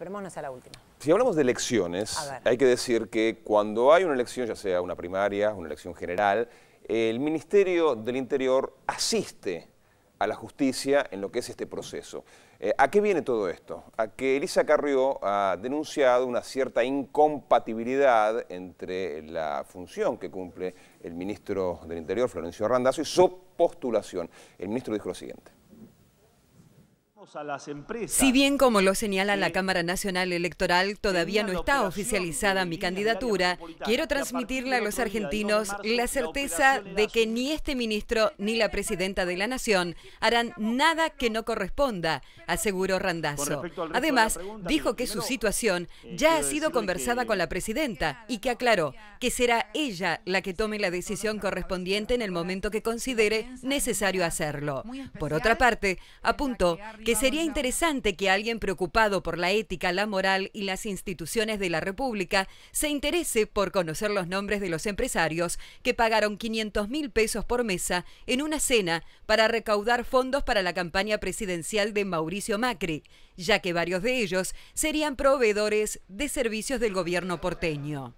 Pero vamos la última. Si hablamos de elecciones, hay que decir que cuando hay una elección, ya sea una primaria, una elección general, el Ministerio del Interior asiste a la justicia en lo que es este proceso. Eh, ¿A qué viene todo esto? A que Elisa Carrió ha denunciado una cierta incompatibilidad entre la función que cumple el ministro del Interior, Florencio Randazzo, y su postulación. El ministro dijo lo siguiente. Si bien, como lo señala la Cámara Nacional Electoral, todavía no está oficializada mi candidatura, quiero transmitirle a los argentinos la certeza de que ni este ministro ni la presidenta de la Nación harán nada que no corresponda, aseguró Randazo. Además, dijo que su situación eh, ya ha sido conversada con la presidenta y que aclaró que será ella la que tome la decisión correspondiente en el momento que considere necesario hacerlo. Por otra parte, apuntó que sería interesante que alguien preocupado por la ética, la moral y las instituciones de la República se interese por conocer los nombres de los empresarios que pagaron 500 mil pesos por mesa en una cena para recaudar fondos para la campaña presidencial de Mauricio Macri, ya que varios de ellos serían proveedores de servicios del gobierno porteño.